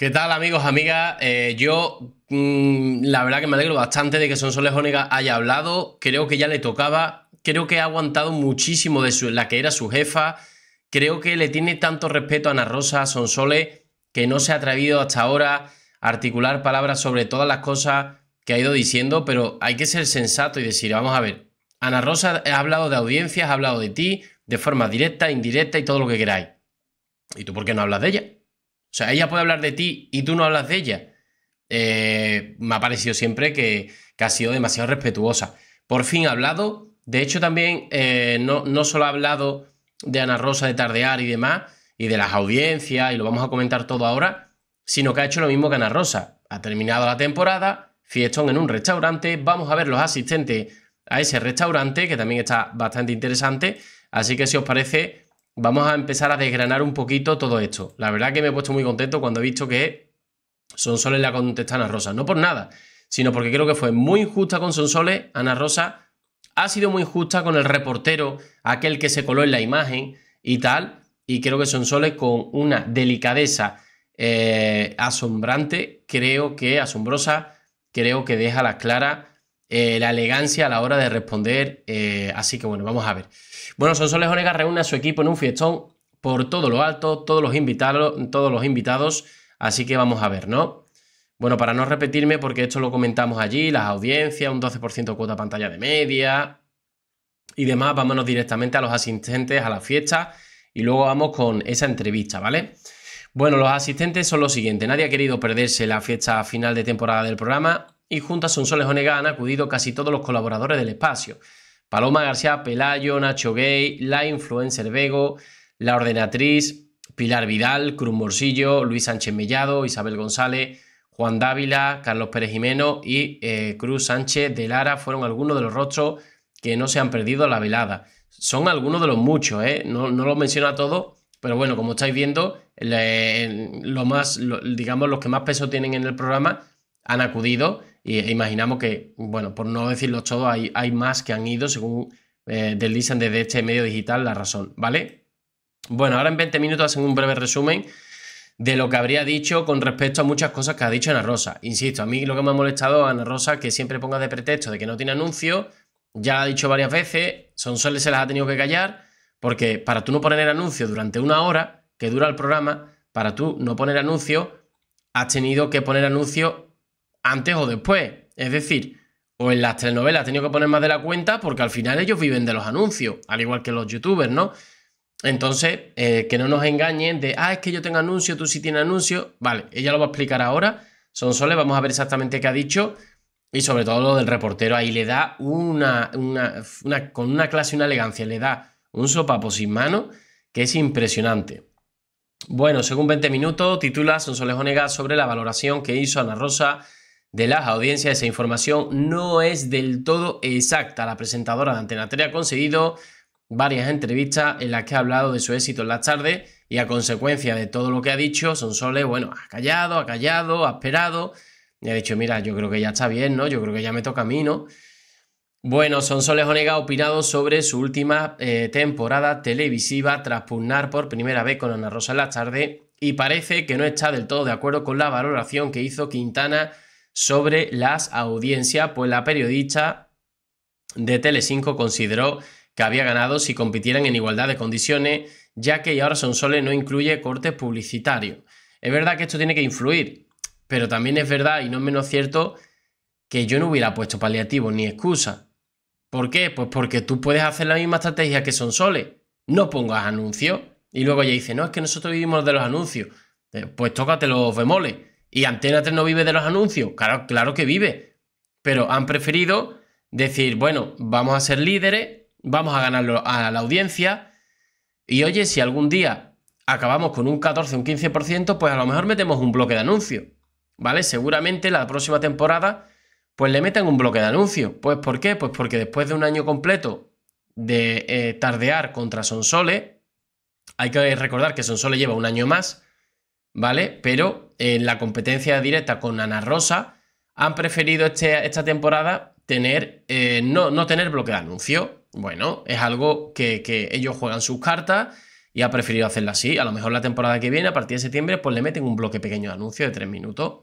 ¿Qué tal amigos, amigas? Eh, yo mm, la verdad que me alegro bastante de que Sonsoles Onega haya hablado, creo que ya le tocaba, creo que ha aguantado muchísimo de la que era su jefa, creo que le tiene tanto respeto a Ana Rosa, a Sonsoles, que no se ha atrevido hasta ahora a articular palabras sobre todas las cosas que ha ido diciendo, pero hay que ser sensato y decir, vamos a ver, Ana Rosa ha hablado de audiencias, ha hablado de ti, de forma directa, indirecta y todo lo que queráis. ¿Y tú por qué no hablas de ella? O sea, ella puede hablar de ti y tú no hablas de ella. Eh, me ha parecido siempre que, ha sido demasiado respetuosa. Por fin ha hablado. De hecho, también eh, no, no solo ha hablado de Ana Rosa, de Tardear y demás, y de las audiencias, y lo vamos a comentar todo ahora, sino que ha hecho lo mismo que Ana Rosa. Ha terminado la temporada, fiestón en un restaurante, vamos a ver los asistentes a ese restaurante, que también está bastante interesante. Así que si os parece, vamos a empezar a desgranar un poquito todo esto. La verdad que me he puesto muy contento cuando he visto que Sonsoles le ha contestado a Ana Rosa. No por nada, sino porque creo que fue muy injusta con Sonsoles. Ana Rosa ha sido muy injusta con el reportero, aquel que se coló en la imagen y tal. Y creo que Sonsoles con una delicadeza eh, asombrante, creo que asombrosa, creo que deja las claras eh, la elegancia a la hora de responder. Eh, así que bueno, vamos a ver. Bueno, Sonsoles Onega reúne a su equipo en un fiestón por todo lo alto, todos los invitados, todos los invitados. Así que vamos a ver, ¿no? Bueno, para no repetirme, porque esto lo comentamos allí, las audiencias, un 12% cuota pantalla de media y demás, vámonos directamente a los asistentes a la fiesta y luego vamos con esa entrevista, ¿vale? Bueno, los asistentes son los siguientes. Nadie ha querido perderse la fiesta final de temporada del programa y junto a Sonsoles Onega han acudido casi todos los colaboradores del espacio. Paloma García Pelayo, Nacho Gay, la influencer Vego, la ordenatriz, Pilar Vidal, Cruz Morcillo, Luis Sánchez Mellado, Isabel González, Juan Dávila, Carlos Pérez Jimeno y eh, Cruz Sánchez de Lara fueron algunos de los rostros que no se han perdido la velada. Son algunos de los muchos, ¿eh? no, los menciono a todos, pero bueno, como estáis viendo, lo más, digamos, los que más peso tienen en el programa han acudido y e imaginamos que, bueno, por no decirlo todo, hay, hay más que han ido según eh, deslizan desde este medio digital la razón, ¿vale? Bueno, ahora en 20 minutos hacen un breve resumen de lo que habría dicho con respecto a muchas cosas que ha dicho Ana Rosa. Insisto, a mí lo que me ha molestado a Ana Rosa que siempre ponga de pretexto de que no tiene anuncio, ya ha dicho varias veces, son soles, se las ha tenido que callar, porque para tú no poner el anuncio durante una hora que dura el programa, para tú no poner anuncio, has tenido que poner anuncio antes o después. Es decir, o en las telenovelas ha tenido que poner más de la cuenta porque al final ellos viven de los anuncios, al igual que los youtubers, ¿no? Entonces, eh, que no nos engañen de, ah, es que yo tengo anuncio, tú sí tienes anuncio. Vale, ella lo va a explicar ahora. Son soles, vamos a ver exactamente qué ha dicho. Y sobre todo lo del reportero, ahí le da una, con una clase y una elegancia, le da un sopapo sin mano que es impresionante. Bueno, según 20 minutos, titula soles Onega sobre la valoración que hizo Ana Rosa de las audiencias. Esa información no es del todo exacta. La presentadora de Antena 3 ha conseguido varias entrevistas en las que ha hablado de su éxito en las tardes y a consecuencia de todo lo que ha dicho, Sonsoles, bueno, ha callado, ha callado, ha esperado y ha dicho, mira, yo creo que ya está bien, ¿no? Yo creo que ya me toca a mí, ¿no? Bueno, Sonsoles Onega ha opinado sobre su última eh, temporada televisiva tras pugnar por primera vez con Ana Rosa en las tardes y parece que no está del todo de acuerdo con la valoración que hizo Quintana sobre las audiencias, pues la periodista de Telecinco consideró que había ganado si compitieran en igualdad de condiciones, ya que y ahora Sonsole no incluye cortes publicitarios. Es verdad que esto tiene que influir, pero también es verdad y no es menos cierto que yo no hubiera puesto paliativos ni excusa. ¿Por qué? Pues porque tú puedes hacer la misma estrategia que Sonsole. No pongas anuncios. Y luego ella dice, no, es que nosotros vivimos de los anuncios. Pues tócate los bemoles. ¿Y Antena 3 no vive de los anuncios? Claro, claro que vive. Pero han preferido decir, bueno, vamos a ser líderes, vamos a ganar a la audiencia. Y oye, si algún día acabamos con un 14, un 15%, pues a lo mejor metemos un bloque de anuncios. ¿Vale? Seguramente la próxima temporada, pues le metan un bloque de anuncios. Pues ¿por qué? Pues porque después de un año completo de eh, tardear contra Sonsole, hay que recordar que Sonsole lleva un año más, ¿vale? Pero en la competencia directa con Ana Rosa, han preferido este, esta temporada tener, eh, no, no, tener bloque de anuncio. Bueno, es algo que, ellos juegan sus cartas y ha preferido hacerla así. A lo mejor la temporada que viene, a partir de septiembre, pues le meten un bloque pequeño de anuncio de tres minutos.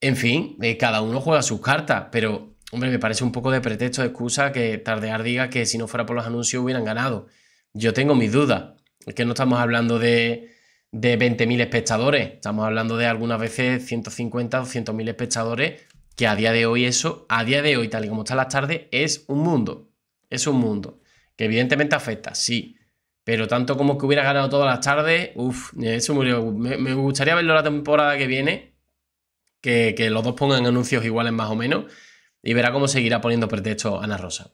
En fin, eh, cada uno juega sus cartas, pero hombre, me parece un poco de pretexto, de excusa que Tardear diga que si no fuera por los anuncios hubieran ganado. Yo tengo mis dudas, es que no estamos hablando de, de 20.000 espectadores. Estamos hablando de algunas veces 150, 200.000 espectadores, que a día de hoy eso, a día de hoy, tal y como está las tardes, es un mundo. Es un mundo. Que evidentemente afecta, sí. Pero tanto como que hubiera ganado todas las tardes, uff, eso Me, gustaría verlo la temporada que viene, que, que los dos pongan anuncios iguales más o menos, y verá cómo seguirá poniendo pretexto Ana Rosa.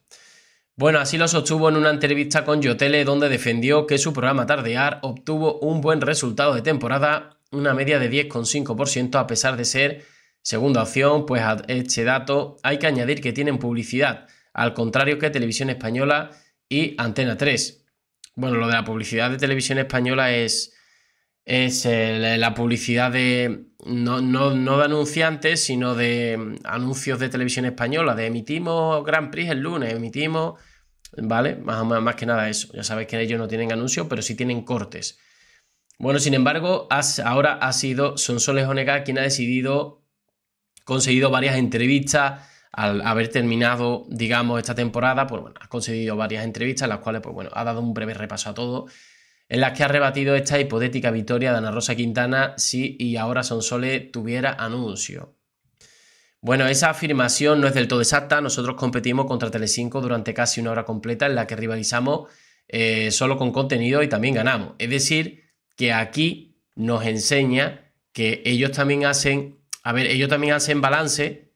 Bueno, así lo sostuvo en una entrevista con Yotele, donde defendió que su programa Tardear obtuvo un buen resultado de temporada, una media de 10,5%, a pesar de ser segunda opción, pues a este dato hay que añadir que tienen publicidad, al contrario que Televisión Española y Antena 3. Bueno, lo de la publicidad de Televisión Española es es eh, la publicidad de, no, de anunciantes, sino de mm, anuncios de televisión española, de emitimos Grand Prix el lunes, emitimos, ¿vale? Más, menos más que nada eso. Ya sabéis que ellos no tienen anuncios, pero sí tienen cortes. Bueno, sin embargo, ahora ha sido Sonsoles Onega quien ha decidido, conseguido varias entrevistas al haber terminado, digamos, esta temporada, pues bueno, ha conseguido varias entrevistas, en las cuales, pues bueno, ha dado un breve repaso a todo en las que ha rebatido esta hipotética victoria de Ana Rosa Quintana sí, y ahora Sonsole tuviera anuncio. Bueno, esa afirmación no es del todo exacta. Nosotros competimos contra Telecinco durante casi una hora completa en la que rivalizamos eh, solo con contenido y también ganamos. Es decir, que aquí nos enseña que ellos también hacen, a ver, ellos también hacen balance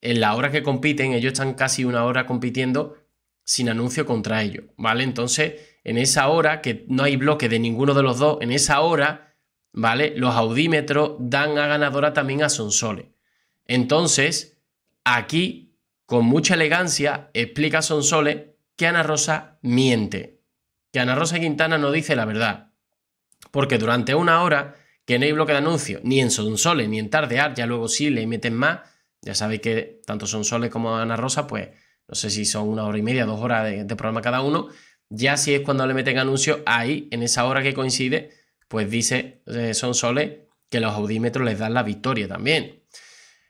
en la hora que compiten. Ellos están casi una hora compitiendo sin anuncio contra ellos, ¿vale? Entonces en esa hora, que no hay bloque de ninguno de los dos, en esa hora, ¿vale? Los audímetros dan a ganadora también a Sonsole. Entonces, aquí, con mucha elegancia, explica a Sonsole que Ana Rosa miente, que Ana Rosa Quintana no dice la verdad, porque durante una hora que no hay bloque de anuncio, ni en Sonsole, ni en Tardear, ya luego sí le meten más, ya sabéis que tanto Sonsole como Ana Rosa, pues no sé si son una hora y media, dos horas de programa cada uno, ya si es cuando le meten anuncios ahí, en esa hora que coincide, pues dice eh, Son Soles que los audímetros les dan la victoria también.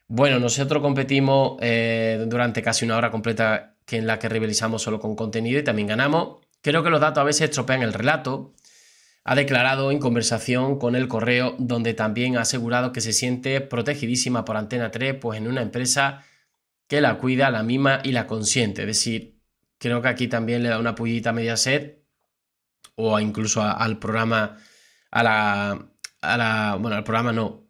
Bueno, nosotros competimos eh, durante casi una hora completa que en la que rivalizamos solo con contenido y también ganamos. Creo que los datos a veces estropean el relato. Ha declarado en conversación con el correo, donde también ha asegurado que se siente protegidísima por Antena 3, pues en una empresa que la cuida, la mima y la consiente. Es decir, Creo que aquí también le da una pullita a Mediaset o incluso al programa, a la, a la, bueno, al programa no,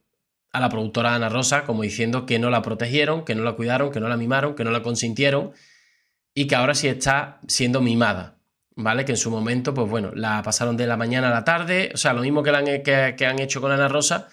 a la productora Ana Rosa, como diciendo que no la protegieron, que no la cuidaron, que no la mimaron, que no la consintieron y que ahora sí está siendo mimada, ¿vale? Que en su momento, pues bueno, la pasaron de la mañana a la tarde, o sea, lo mismo que, han, que, han hecho con Ana Rosa,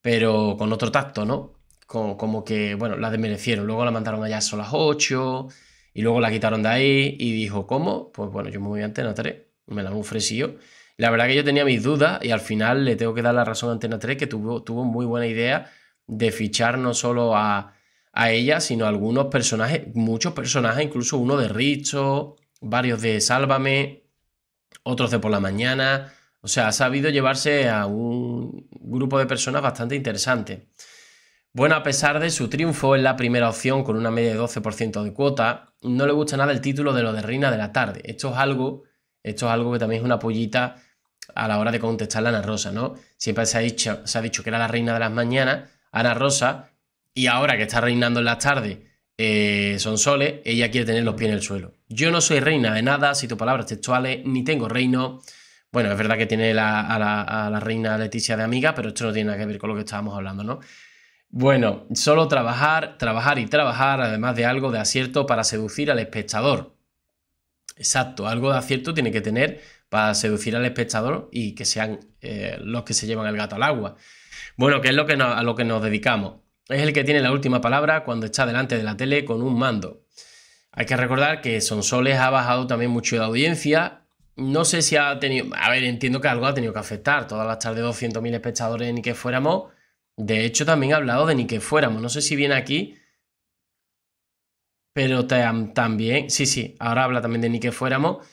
pero con otro tacto, ¿no? Como, como que, bueno, la desmerecieron, luego la mandaron allá a las 8 y luego la quitaron de ahí y dijo, ¿cómo? Pues bueno, yo me voy a Antena 3, me la han ofrecido. La verdad que yo tenía mis dudas y al final le tengo que dar la razón a Antena 3, que tuvo, tuvo muy buena idea de fichar no solo a, a ella, sino a algunos personajes, muchos personajes, incluso uno de Richo, varios de Sálvame, otros de Por la Mañana. O sea, ha sabido llevarse a un grupo de personas bastante interesante. Bueno, a pesar de su triunfo en la primera opción con una media de 12% de cuota, no le gusta nada el título de lo de Reina de la Tarde. Esto es algo, esto algo que también es una pollita a la hora de contestar a Ana Rosa, ¿no? Siempre se ha, dicho, que era la reina de las mañanas, Ana Rosa, y ahora que está reinando en las tardes eh, son soles, ella quiere tener los pies en el suelo. Yo no soy reina de nada, si tu palabras textuales, ni tengo reino. Bueno, es verdad que tiene la, a, la, reina Leticia de amiga, pero esto no tiene nada que ver con lo que estábamos hablando, ¿no? Bueno, solo trabajar, trabajar y trabajar, además de algo de acierto para seducir al espectador. Exacto, algo de acierto tiene que tener para seducir al espectador y que sean eh, los que se llevan el gato al agua. Bueno, ¿qué es lo que a lo que nos dedicamos. Es el que tiene la última palabra cuando está delante de la tele con un mando. Hay que recordar que Sonsoles ha bajado también mucho de audiencia. No sé si ha tenido... A ver, entiendo que algo ha tenido que afectar. Todas las tardes 200.000 espectadores ni que fuéramos de hecho, también ha hablado de ni que fuéramos. No sé si viene aquí. Pero también, sí, sí, ahora habla también de ni que fuéramos.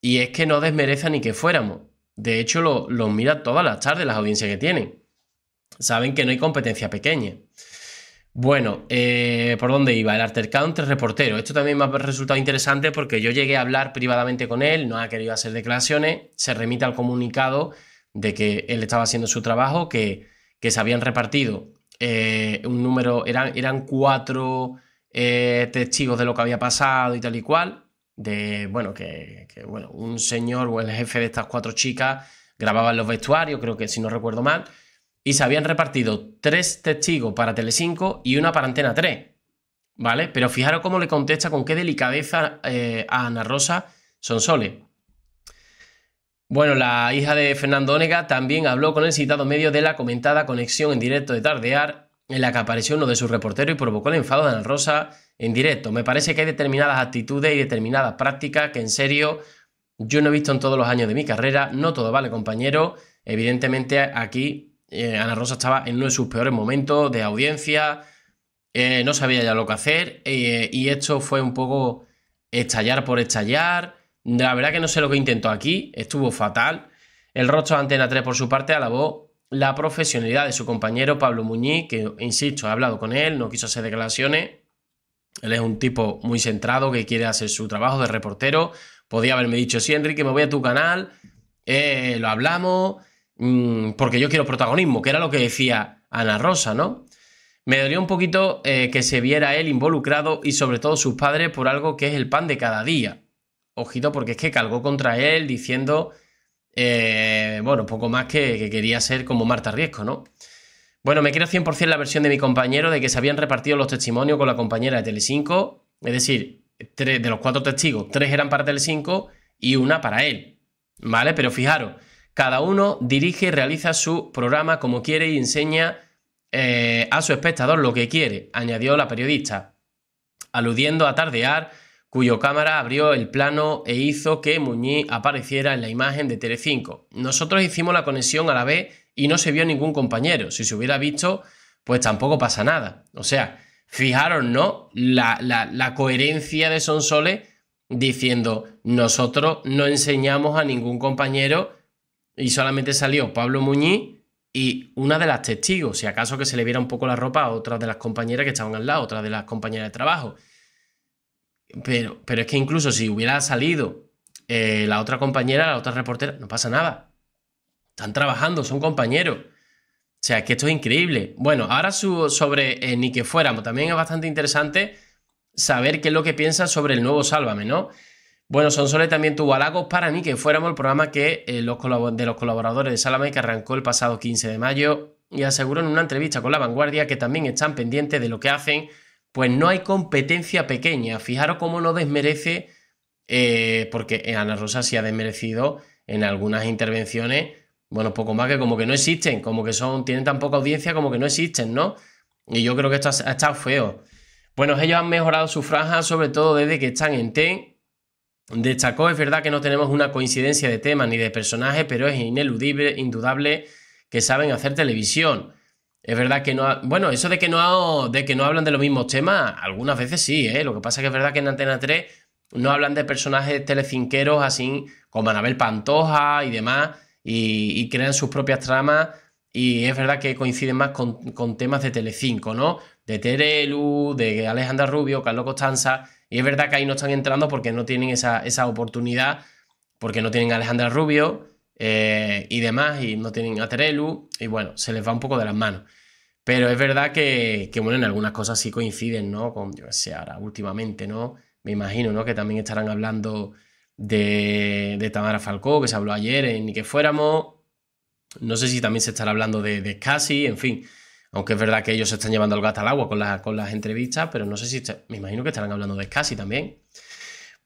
Y es que no desmerece ni que fuéramos. De hecho, lo, mira todas las tardes las audiencias que tienen. Saben que no hay competencia pequeña. Bueno, eh, ¿por dónde iba? El altercado entre reporteros. Esto también me ha resultado interesante porque yo llegué a hablar privadamente con él, no ha querido hacer declaraciones, se remite al comunicado de que él estaba haciendo su trabajo, que que se habían repartido eh, un número, eran, eran cuatro eh, testigos de lo que había pasado y tal y cual, de, bueno, que, bueno, un señor o el jefe de estas cuatro chicas en los vestuarios, creo que si no recuerdo mal, y se habían repartido tres testigos para tele 5 y una para Antena 3, ¿vale? Pero fijaros cómo le contesta con qué delicadeza eh, a Ana Rosa Sonsole. Bueno, la hija de Fernando Onega también habló con el citado medio de la comentada conexión en directo de Tardear, en la que apareció uno de sus reporteros y provocó el enfado de Ana Rosa en directo. Me parece que hay determinadas actitudes y determinadas prácticas que en serio yo no he visto en todos los años de mi carrera. No todo vale, compañero. Evidentemente aquí eh, Ana Rosa estaba en uno de sus peores momentos de audiencia, eh, no sabía ya lo que hacer eh, y esto fue un poco estallar por estallar la verdad que no sé lo que intentó aquí, estuvo fatal. El rostro de Antena 3, por su parte, alabó la profesionalidad de su compañero Pablo Muñiz, que, insisto, ha hablado con él, no quiso hacer declaraciones. Él es un tipo muy centrado que quiere hacer su trabajo de reportero. Podía haberme dicho, sí, Enrique, me voy a tu canal, eh, lo hablamos, mm, porque yo quiero protagonismo, que era lo que decía Ana Rosa, ¿no? Me dolió un poquito eh, que se viera él involucrado y sobre todo sus padres por algo que es el pan de cada día ojito, porque es que calgó contra él diciendo, eh, bueno, poco más que, quería ser como Marta Riesco, ¿no? Bueno, me quiero 100% la versión de mi compañero de que se habían repartido los testimonios con la compañera de Telecinco, es decir, tres, de los cuatro testigos, tres eran para Telecinco y una para él, ¿vale? Pero fijaros, cada uno dirige y realiza su programa como quiere y enseña eh, a su espectador lo que quiere, añadió la periodista, aludiendo a tardear cuyo cámara abrió el plano e hizo que Muñiz apareciera en la imagen de Telecinco. Nosotros hicimos la conexión a la vez y no se vio ningún compañero. Si se hubiera visto, pues tampoco pasa nada. O sea, fijaron ¿no? La, coherencia de Sonsoles diciendo, nosotros no enseñamos a ningún compañero y solamente salió Pablo Muñiz y una de las testigos, si acaso que se le viera un poco la ropa a otra de las compañeras que estaban al lado, otra de las compañeras de trabajo. Pero, pero es que incluso si hubiera salido eh, la otra compañera, la otra reportera, no pasa nada. Están trabajando, son compañeros. O sea, que esto es increíble. Bueno, ahora su, sobre eh, Ni que fuéramos, también es bastante interesante saber qué es lo que piensa sobre el nuevo Sálvame, ¿no? Bueno, Sonsole también tuvo halagos para Ni que fuéramos el programa que, eh, de los colaboradores de Sálvame que arrancó el pasado 15 de mayo y aseguró en una entrevista con La Vanguardia que también están pendientes de lo que hacen pues no hay competencia pequeña. Fijaros cómo no desmerece, eh, porque Ana Rosa sí ha desmerecido en algunas intervenciones, bueno, poco más que como que no existen, como que son, tienen tan poca audiencia como que no existen, ¿no? Y yo creo que esto ha, estado feo. Bueno, ellos han mejorado su franja, sobre todo desde que están en TEN. Destacó, es verdad que no tenemos una coincidencia de temas ni de personajes, pero es ineludible, indudable que saben hacer televisión. Es verdad que no. Bueno, eso de que no, de que no hablan de los mismos temas, algunas veces sí, ¿eh? Lo que pasa es que es verdad que en Antena 3 no hablan de personajes telecinqueros así como Anabel Pantoja y demás, y, crean sus propias tramas. Y es verdad que coinciden más con, temas de Telecinco, ¿no? De Terelu, de Alejandra Rubio, Carlos Costanza. Y es verdad que ahí no están entrando porque no tienen esa, esa oportunidad, porque no tienen a Alejandra Rubio, eh, y demás, y no tienen a Terelu, y bueno, se les va un poco de las manos. Pero es verdad que, bueno, en algunas cosas sí coinciden, ¿no? Con, yo sé, ahora últimamente, ¿no? Me imagino, ¿no? Que también estarán hablando de, de Tamara Falcó, que se habló ayer en Ni que fuéramos. No sé si también se estará hablando de, de Scassi, en fin. Aunque es verdad que ellos se están llevando el gato al agua con, la, con las entrevistas, pero no sé si... me imagino que estarán hablando de Scassi también.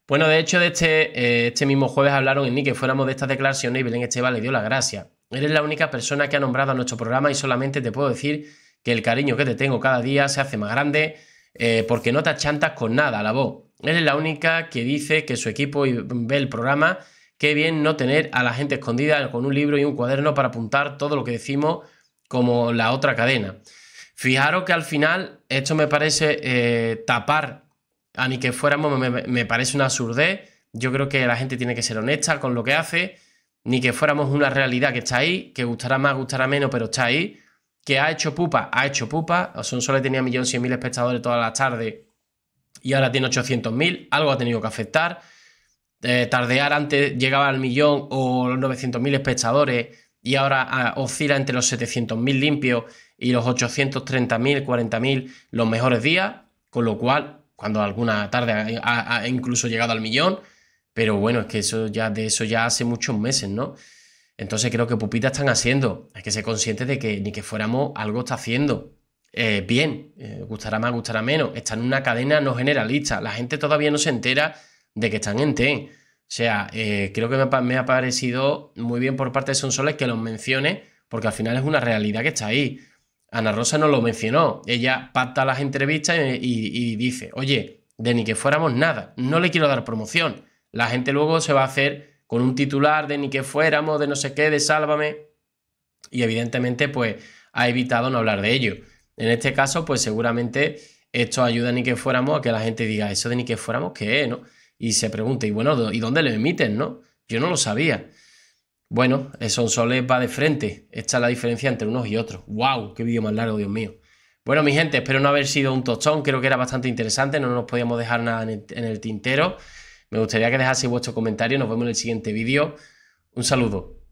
Bueno, de hecho, de este, eh, este mismo jueves hablaron en mí que fuéramos de estas declaraciones y Belén Esteban le dio la gracia. Eres la única persona que ha nombrado a nuestro programa y solamente te puedo decir que el cariño que te tengo cada día se hace más grande eh, porque no te achantas con nada la voz. Eres la única que dice que su equipo ve el programa. Qué bien no tener a la gente escondida con un libro y un cuaderno para apuntar todo lo que decimos como la otra cadena. Fijaros que al final esto me parece eh, tapar a ni que fuéramos me, parece una absurdez. Yo creo que la gente tiene que ser honesta con lo que hace, ni que fuéramos una realidad que está ahí, que gustará más, gustará menos, pero está ahí. Que ha hecho pupa, ha hecho pupa. Son solo tenía 1.100.000 espectadores todas las tardes y ahora tiene 800.000. Algo ha tenido que afectar. Eh, tardear antes llegaba al millón o los 900.000 espectadores y ahora ah, oscila entre los 700.000 limpios y los 830.000, 40.000 los mejores días, con lo cual cuando alguna tarde ha, incluso llegado al millón, pero bueno, es que eso ya, de eso ya hace muchos meses, ¿no? Entonces creo que Pupita están haciendo, es que se consciente de que ni que fuéramos algo está haciendo. Eh, bien, eh, gustará más, gustará menos. Está en una cadena no generalista. La gente todavía no se entera de que están en TEN. O sea, eh, creo que me, me, ha parecido muy bien por parte de Sonsoles que los mencione, porque al final es una realidad que está ahí. Ana Rosa no lo mencionó. Ella pacta las entrevistas y, dice, oye, de ni que fuéramos nada, no le quiero dar promoción. La gente luego se va a hacer con un titular de ni que fuéramos, de no sé qué, de sálvame. Y evidentemente, pues ha evitado no hablar de ello. En este caso, pues seguramente esto ayuda ni que fuéramos a que la gente diga, eso de ni que fuéramos, ¿qué es? ¿no? Y se pregunta, y bueno, ¿y dónde lo emiten? ¿no? Yo no lo sabía. Bueno, el Sonsoles va de frente. Esta es la diferencia entre unos y otros. ¡Wow! ¡Qué vídeo más largo, Dios mío! Bueno, mi gente, espero no haber sido un tostón. Creo que era bastante interesante. No nos podíamos dejar nada en el, tintero. Me gustaría que dejaseis vuestro comentario. Nos vemos en el siguiente vídeo. Un saludo.